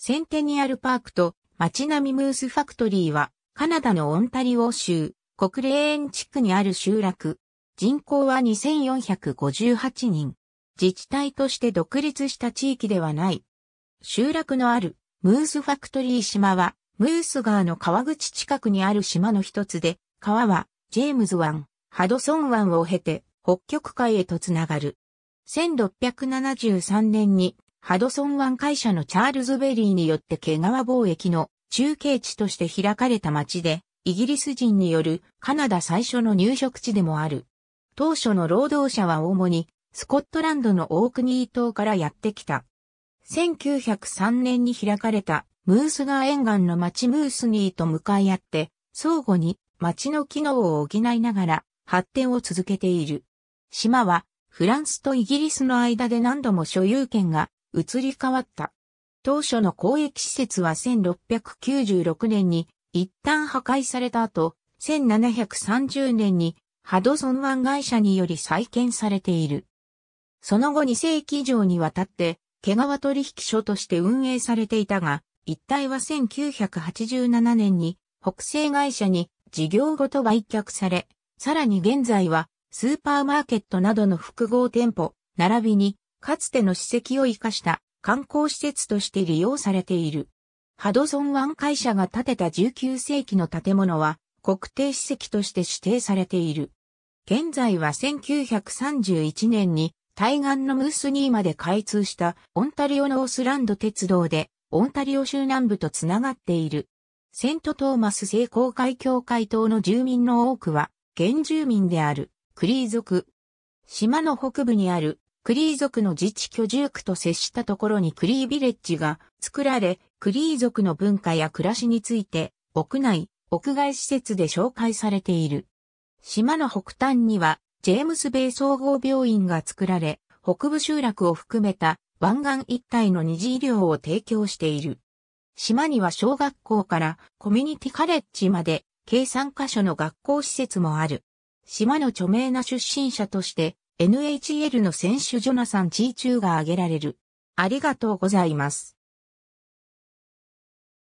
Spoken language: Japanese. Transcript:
センテニアルパークと街並みムースファクトリーは、カナダのオンタリオ州、国霊園地区にある集落。人口は2458人。自治体として独立した地域ではない。集落のあるムースファクトリー島は、ムース川の川口近くにある島の一つで、川はジェームズ湾、ハドソン湾を経て北極海へとつながる。1673年にハドソン湾会社のチャールズベリーによって毛皮貿易の中継地として開かれた町で、イギリス人によるカナダ最初の入植地でもある。当初の労働者は主にスコットランドのオークニー島からやってきた。1903年に開かれたムース川沿岸の町ムースニーと向かい合って、相互に町の機能を補いながら発展を続けている。島はフランスとイギリスの間で何度も所有権が移り変わった。当初の公益施設は1696年に一旦破壊された後、1730年にハドソン湾会社により再建されている。その後2世紀以上にわたって、毛皮取引所として運営されていたが、一帯は1987年に北西会社に事業ごと売却され、さらに現在はスーパーマーケットなどの複合店舗、並びにかつての史跡を生かした観光施設として利用されている。ハドソン湾会社が建てた19世紀の建物は国定史跡として指定されている。現在は1931年に対岸のムースニーまで開通したオンタリオノースランド鉄道でオンタリオ州南部とつながっている。セントトーマス聖公会協会島の住民の多くは原住民であるクリー族。島の北部にあるクリー族の自治居住区と接したところにクリービレッジが作られ、クリー族の文化や暮らしについて、屋内、屋外施設で紹介されている。島の北端には、ジェームスベイ総合病院が作られ、北部集落を含めた湾岸一帯の二次医療を提供している。島には小学校からコミュニティカレッジまで計3カ所の学校施設もある。島の著名な出身者として NHL の選手ジョナサン・チーチューが挙げられる。ありがとうございます。